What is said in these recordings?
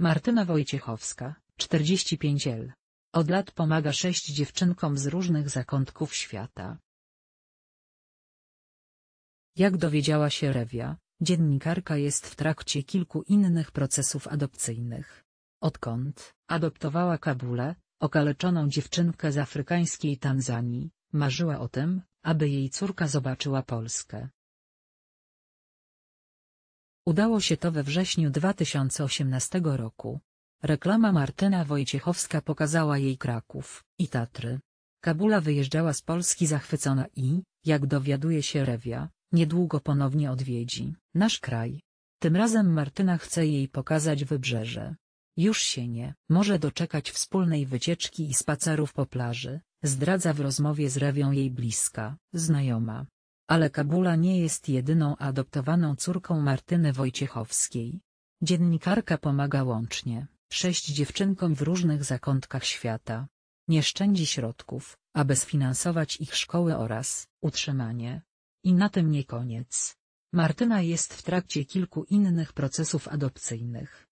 Martyna Wojciechowska, 45 L. Od lat pomaga sześć dziewczynkom z różnych zakątków świata. Jak dowiedziała się Rewia, dziennikarka jest w trakcie kilku innych procesów adopcyjnych. Odkąd adoptowała Kabulę, okaleczoną dziewczynkę z afrykańskiej Tanzanii, marzyła o tym, aby jej córka zobaczyła Polskę. Udało się to we wrześniu 2018 roku. Reklama Martyna Wojciechowska pokazała jej Kraków i Tatry. Kabula wyjeżdżała z Polski zachwycona i, jak dowiaduje się Rewia, niedługo ponownie odwiedzi nasz kraj. Tym razem Martyna chce jej pokazać wybrzeże. Już się nie może doczekać wspólnej wycieczki i spacerów po plaży, zdradza w rozmowie z Rewią jej bliska znajoma. Ale Kabula nie jest jedyną adoptowaną córką Martyny Wojciechowskiej. Dziennikarka pomaga łącznie sześć dziewczynkom w różnych zakątkach świata. Nie szczędzi środków, aby sfinansować ich szkoły oraz utrzymanie. I na tym nie koniec. Martyna jest w trakcie kilku innych procesów adopcyjnych.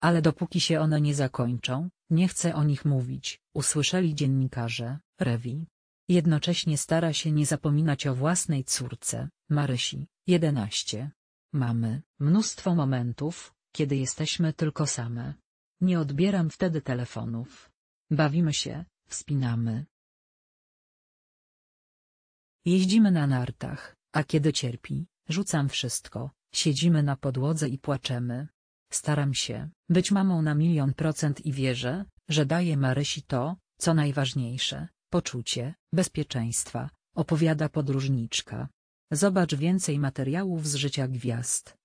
Ale dopóki się one nie zakończą, nie chcę o nich mówić, usłyszeli dziennikarze, rewi. Jednocześnie stara się nie zapominać o własnej córce, Marysi, 11. Mamy mnóstwo momentów, kiedy jesteśmy tylko same. Nie odbieram wtedy telefonów. Bawimy się, wspinamy. Jeździmy na nartach, a kiedy cierpi, rzucam wszystko, siedzimy na podłodze i płaczemy. Staram się być mamą na milion procent i wierzę, że daję Marysi to, co najważniejsze, Poczucie bezpieczeństwa, opowiada podróżniczka. Zobacz więcej materiałów z życia gwiazd.